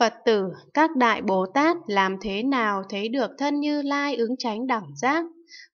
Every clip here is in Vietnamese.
Phật tử, các đại Bồ Tát làm thế nào thấy được thân Như Lai ứng tránh đẳng giác?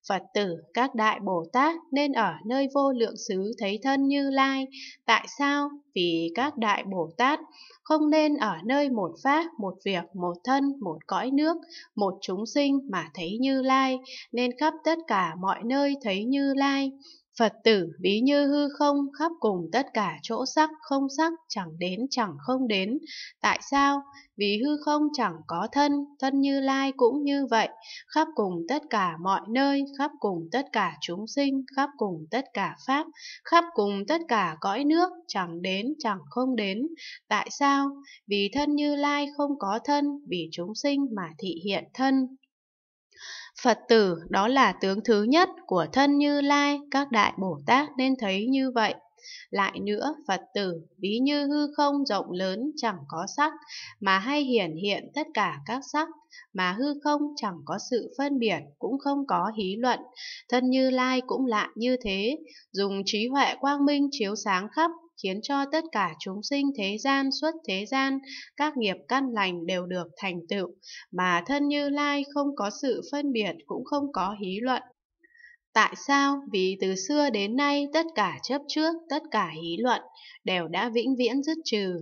Phật tử, các đại Bồ Tát nên ở nơi vô lượng xứ thấy thân Như Lai. Tại sao? Vì các đại Bồ Tát không nên ở nơi một pháp, một việc, một thân, một cõi nước, một chúng sinh mà thấy Như Lai, nên khắp tất cả mọi nơi thấy Như Lai. Phật tử ví như hư không khắp cùng tất cả chỗ sắc không sắc chẳng đến chẳng không đến. Tại sao? Vì hư không chẳng có thân, thân như lai cũng như vậy. Khắp cùng tất cả mọi nơi, khắp cùng tất cả chúng sinh, khắp cùng tất cả pháp, khắp cùng tất cả cõi nước chẳng đến chẳng không đến. Tại sao? Vì thân như lai không có thân, vì chúng sinh mà thị hiện thân. Phật tử đó là tướng thứ nhất của thân Như Lai, các đại Bồ Tát nên thấy như vậy. Lại nữa, Phật tử, ví như hư không rộng lớn chẳng có sắc, mà hay hiển hiện tất cả các sắc, mà hư không chẳng có sự phân biệt, cũng không có hí luận. Thân Như Lai cũng lạ như thế, dùng trí huệ quang minh chiếu sáng khắp khiến cho tất cả chúng sinh thế gian xuất thế gian, các nghiệp căn lành đều được thành tựu, mà thân Như Lai không có sự phân biệt cũng không có hí luận, Tại sao? Vì từ xưa đến nay tất cả chấp trước, tất cả hí luận đều đã vĩnh viễn dứt trừ.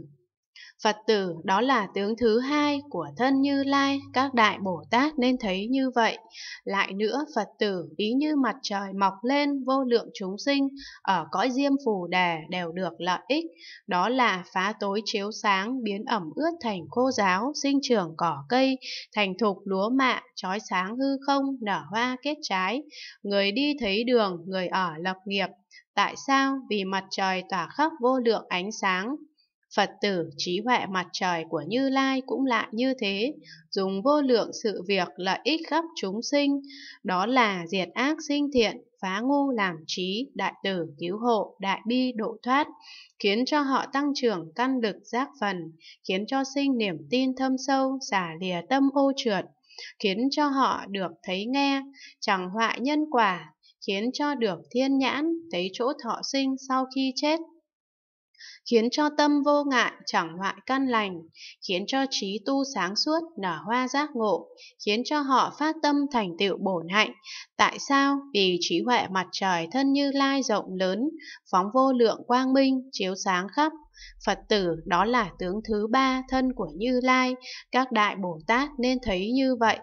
Phật tử đó là tướng thứ hai của thân Như Lai, các đại Bồ Tát nên thấy như vậy. Lại nữa, Phật tử ý như mặt trời mọc lên vô lượng chúng sinh ở cõi diêm phù đề đều được lợi ích, đó là phá tối chiếu sáng, biến ẩm ướt thành khô giáo, sinh trưởng cỏ cây, thành thục lúa mạ, trói sáng hư không, nở hoa kết trái. Người đi thấy đường, người ở lập nghiệp. Tại sao? Vì mặt trời tỏa khắp vô lượng ánh sáng, Phật tử trí huệ mặt trời của Như Lai cũng lại như thế, dùng vô lượng sự việc lợi ích khắp chúng sinh, đó là diệt ác sinh thiện, phá ngu làm trí, đại tử cứu hộ, đại bi độ thoát, khiến cho họ tăng trưởng căn lực giác phần, khiến cho sinh niềm tin thâm sâu, xả lìa tâm ô trượt, khiến cho họ được thấy nghe, chẳng hoại nhân quả, khiến cho được thiên nhãn, thấy chỗ thọ sinh sau khi chết, khiến cho tâm vô ngại chẳng hoại căn lành, khiến cho trí tu sáng suốt nở hoa giác ngộ, khiến cho họ phát tâm thành tựu bổn hạnh. Tại sao? Vì trí huệ mặt trời thân như lai rộng lớn, phóng vô lượng quang minh, chiếu sáng khắp Phật tử đó là tướng thứ ba thân của Như Lai, các đại Bồ Tát nên thấy như vậy.